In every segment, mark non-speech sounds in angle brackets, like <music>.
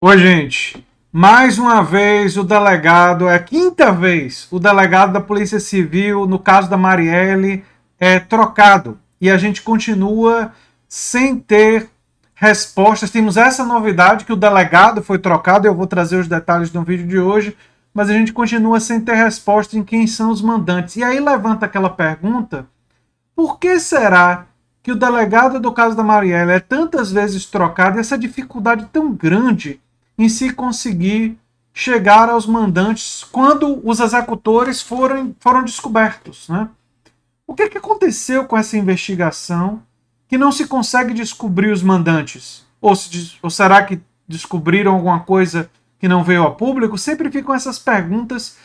Oi, gente. Mais uma vez o delegado, é a quinta vez, o delegado da Polícia Civil, no caso da Marielle, é trocado. E a gente continua sem ter respostas. Temos essa novidade que o delegado foi trocado, eu vou trazer os detalhes no vídeo de hoje, mas a gente continua sem ter resposta em quem são os mandantes. E aí levanta aquela pergunta: por que será que o delegado do caso da Marielle é tantas vezes trocado e essa dificuldade tão grande? em se conseguir chegar aos mandantes quando os executores foram, foram descobertos. Né? O que, é que aconteceu com essa investigação que não se consegue descobrir os mandantes? Ou, se, ou será que descobriram alguma coisa que não veio a público? Sempre ficam essas perguntas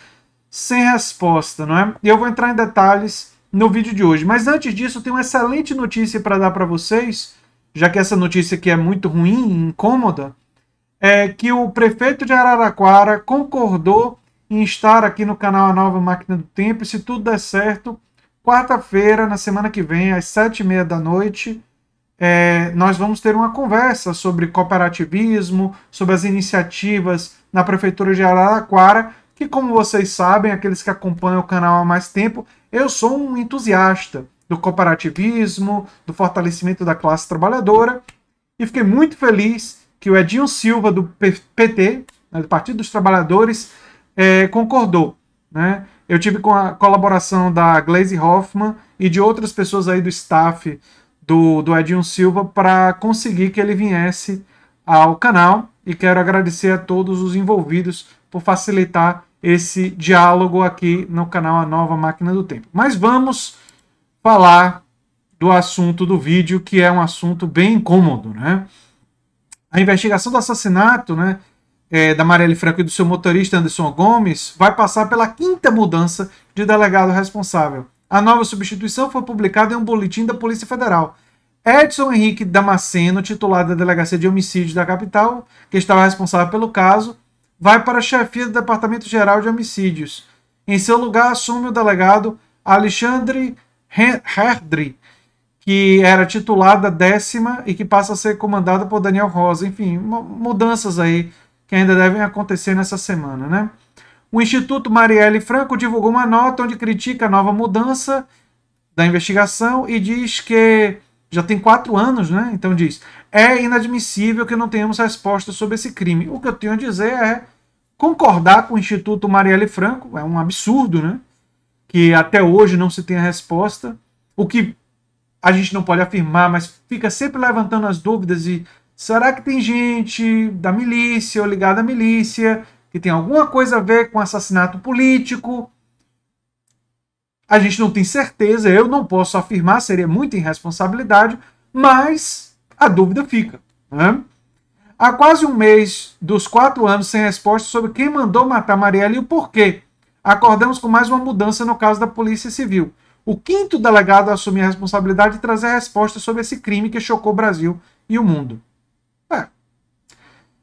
sem resposta, não é? E eu vou entrar em detalhes no vídeo de hoje. Mas antes disso, eu tenho uma excelente notícia para dar para vocês, já que essa notícia aqui é muito ruim e incômoda é, que o prefeito de Araraquara concordou em estar aqui no canal A Nova Máquina do Tempo. E se tudo der certo, quarta-feira, na semana que vem, às sete e meia da noite, é, nós vamos ter uma conversa sobre cooperativismo, sobre as iniciativas na Prefeitura de Araraquara, que, como vocês sabem, aqueles que acompanham o canal há mais tempo, eu sou um entusiasta do cooperativismo, do fortalecimento da classe trabalhadora, e fiquei muito feliz que o Edinho Silva, do PT, né, do Partido dos Trabalhadores, é, concordou. Né? Eu tive com a colaboração da Glaze Hoffman e de outras pessoas aí do staff do, do Edinho Silva para conseguir que ele viesse ao canal e quero agradecer a todos os envolvidos por facilitar esse diálogo aqui no canal A Nova Máquina do Tempo. Mas vamos falar do assunto do vídeo, que é um assunto bem incômodo, né? A investigação do assassinato né, é, da Marielle Franco e do seu motorista Anderson Gomes vai passar pela quinta mudança de delegado responsável. A nova substituição foi publicada em um boletim da Polícia Federal. Edson Henrique Damasceno, titular da Delegacia de Homicídios da capital, que estava responsável pelo caso, vai para a chefia do Departamento Geral de Homicídios. Em seu lugar, assume o delegado Alexandre Herdri, que era titulada décima e que passa a ser comandada por Daniel Rosa. Enfim, mudanças aí que ainda devem acontecer nessa semana, né? O Instituto Marielle Franco divulgou uma nota onde critica a nova mudança da investigação e diz que já tem quatro anos, né? Então diz: é inadmissível que não tenhamos resposta sobre esse crime. O que eu tenho a dizer é concordar com o Instituto Marielle Franco, é um absurdo, né? Que até hoje não se tenha resposta. O que a gente não pode afirmar, mas fica sempre levantando as dúvidas e será que tem gente da milícia ou ligada à milícia que tem alguma coisa a ver com assassinato político? A gente não tem certeza, eu não posso afirmar, seria muita irresponsabilidade, mas a dúvida fica. Né? Há quase um mês dos quatro anos sem resposta sobre quem mandou matar Marielle e o porquê. Acordamos com mais uma mudança no caso da Polícia Civil. O quinto delegado a assumir a responsabilidade e trazer a resposta sobre esse crime que chocou o Brasil e o mundo. É.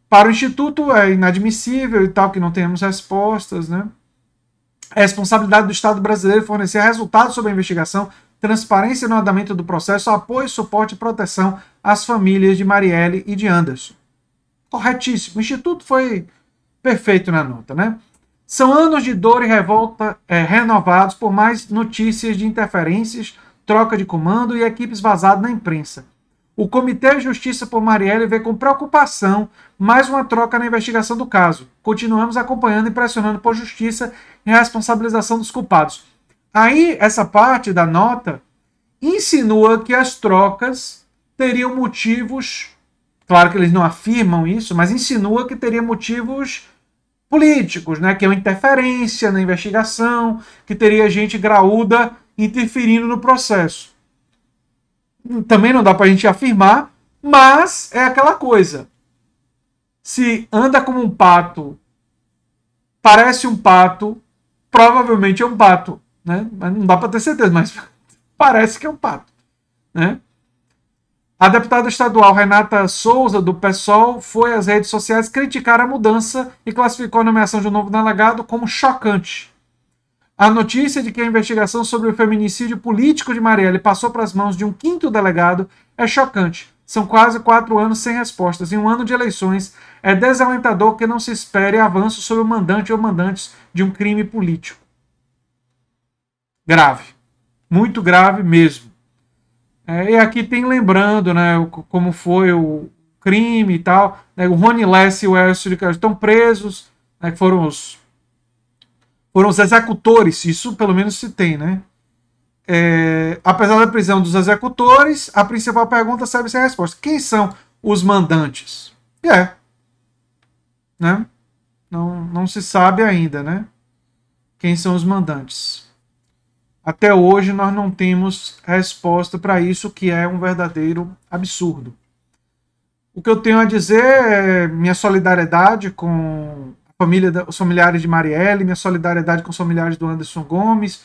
Para o Instituto é inadmissível e tal que não tenhamos respostas, né? É responsabilidade do Estado brasileiro é fornecer resultados sobre a investigação, transparência no andamento do processo, apoio, suporte e proteção às famílias de Marielle e de Anderson. Corretíssimo. O Instituto foi perfeito na nota, né? São anos de dor e revolta é, renovados por mais notícias de interferências, troca de comando e equipes vazadas na imprensa. O Comitê de Justiça por Marielle vê com preocupação mais uma troca na investigação do caso. Continuamos acompanhando e pressionando por justiça e responsabilização dos culpados. Aí, essa parte da nota insinua que as trocas teriam motivos. Claro que eles não afirmam isso, mas insinua que teria motivos políticos, né? Que é uma interferência na investigação, que teria gente graúda interferindo no processo. Também não dá para a gente afirmar, mas é aquela coisa. Se anda como um pato, parece um pato, provavelmente é um pato, né? Mas não dá para ter certeza, mas <laughs> parece que é um pato, né? A deputada estadual Renata Souza, do PSOL, foi às redes sociais criticar a mudança e classificou a nomeação de um novo delegado como chocante. A notícia de que a investigação sobre o feminicídio político de Marielle passou para as mãos de um quinto delegado é chocante. São quase quatro anos sem respostas. Em um ano de eleições, é desalentador que não se espere avanço sobre o mandante ou mandantes de um crime político. Grave. Muito grave mesmo. É, e aqui tem lembrando, né, como foi o crime e tal. Né, o Rony Less e o Elcio de estão presos, né, que foram os, foram os executores, isso pelo menos se tem, né? É, apesar da prisão dos executores, a principal pergunta serve sem resposta. Quem são os mandantes? E é. Né? Não, não se sabe ainda, né? Quem são os mandantes. Até hoje nós não temos resposta para isso, que é um verdadeiro absurdo. O que eu tenho a dizer é minha solidariedade com a família, os familiares de Marielle, minha solidariedade com os familiares do Anderson Gomes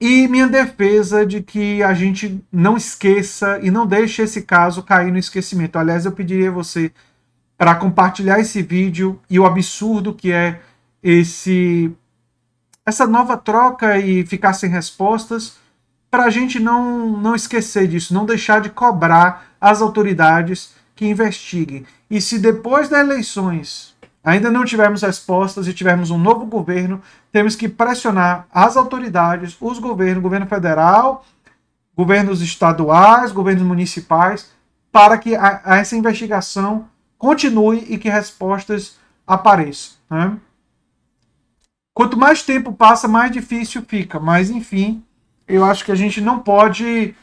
e minha defesa de que a gente não esqueça e não deixe esse caso cair no esquecimento. Aliás, eu pediria a você para compartilhar esse vídeo e o absurdo que é esse essa nova troca e ficar sem respostas, para a gente não, não esquecer disso, não deixar de cobrar as autoridades que investiguem. E se depois das eleições ainda não tivermos respostas e tivermos um novo governo, temos que pressionar as autoridades, os governos, governo federal, governos estaduais, governos municipais, para que a, a essa investigação continue e que respostas apareçam. Né? Quanto mais tempo passa, mais difícil fica. Mas, enfim, eu acho que a gente não pode.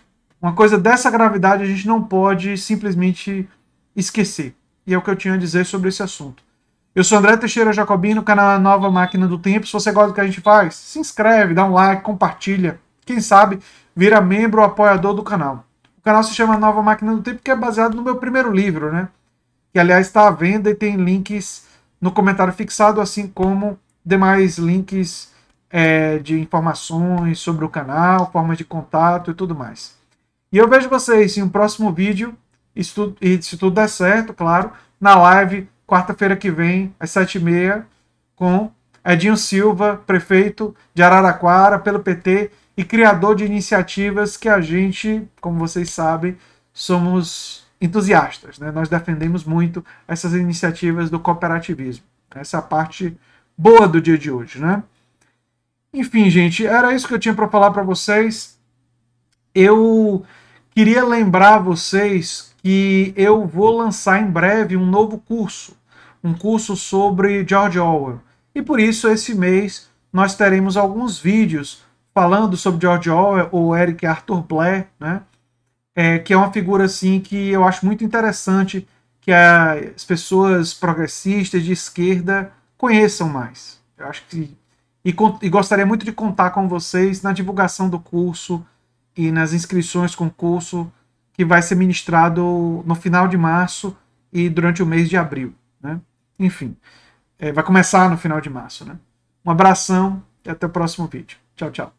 Uma coisa dessa gravidade a gente não pode simplesmente esquecer. E é o que eu tinha a dizer sobre esse assunto. Eu sou André Teixeira Jacobino, canal Nova Máquina do Tempo. Se você gosta do que a gente faz, se inscreve, dá um like, compartilha. Quem sabe vira membro ou apoiador do canal. O canal se chama Nova Máquina do Tempo, porque é baseado no meu primeiro livro, né? Que aliás está à venda e tem links no comentário fixado, assim como demais links é, de informações sobre o canal, formas de contato e tudo mais. E eu vejo vocês em um próximo vídeo, e se tudo, e se tudo der certo, claro, na live quarta-feira que vem, às sete e meia com Edinho Silva, prefeito de Araraquara pelo PT e criador de iniciativas que a gente, como vocês sabem, somos entusiastas. Né? Nós defendemos muito essas iniciativas do cooperativismo. Essa é parte boa do dia de hoje, né? Enfim, gente, era isso que eu tinha para falar para vocês. Eu queria lembrar vocês que eu vou lançar em breve um novo curso, um curso sobre George Orwell. E por isso esse mês nós teremos alguns vídeos falando sobre George Orwell ou Eric Arthur Blair, né? É, que é uma figura assim que eu acho muito interessante que é as pessoas progressistas de esquerda conheçam mais. Eu acho que. E, e gostaria muito de contar com vocês na divulgação do curso e nas inscrições com o curso que vai ser ministrado no final de março e durante o mês de abril. Né? Enfim, é, vai começar no final de março. Né? Um abração e até o próximo vídeo. Tchau, tchau.